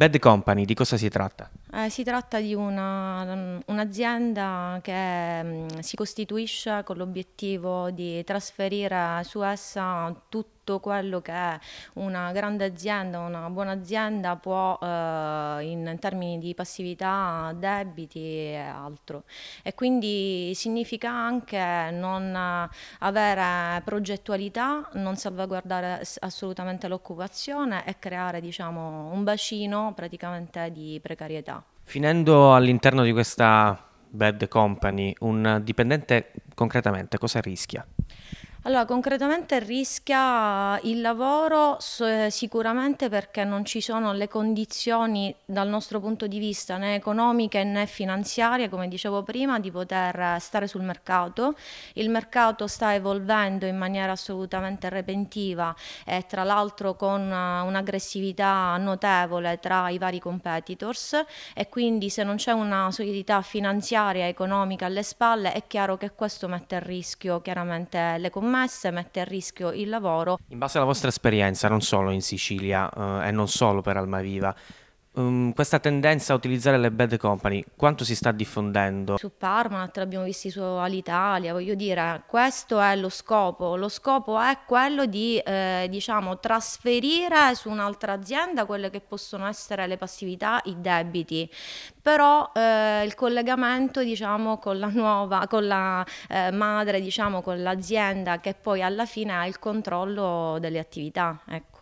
Bad Company, di cosa si tratta? Eh, si tratta di una, mm, un'azienda che mm, si costituisce con l'obiettivo di trasferire su essa tutti tutto quello che una grande azienda, una buona azienda può eh, in termini di passività, debiti e altro. E quindi significa anche non avere progettualità, non salvaguardare assolutamente l'occupazione e creare diciamo, un bacino praticamente di precarietà. Finendo all'interno di questa bad company, un dipendente concretamente cosa rischia? Allora, concretamente rischia il lavoro sicuramente perché non ci sono le condizioni dal nostro punto di vista né economiche né finanziarie, come dicevo prima, di poter stare sul mercato. Il mercato sta evolvendo in maniera assolutamente repentiva e tra l'altro con eh, un'aggressività notevole tra i vari competitors e quindi se non c'è una solidità finanziaria e economica alle spalle è chiaro che questo mette a rischio chiaramente le comunità scommesse mette a rischio il lavoro. In base alla vostra esperienza, non solo in Sicilia eh, e non solo per Almaviva, Um, questa tendenza a utilizzare le bad company quanto si sta diffondendo? Su Parmalat l'abbiamo visto su Alitalia, voglio dire, questo è lo scopo. Lo scopo è quello di eh, diciamo, trasferire su un'altra azienda quelle che possono essere le passività, i debiti. Però eh, il collegamento diciamo, con la nuova, con la eh, madre, diciamo, con l'azienda che poi alla fine ha il controllo delle attività. Ecco.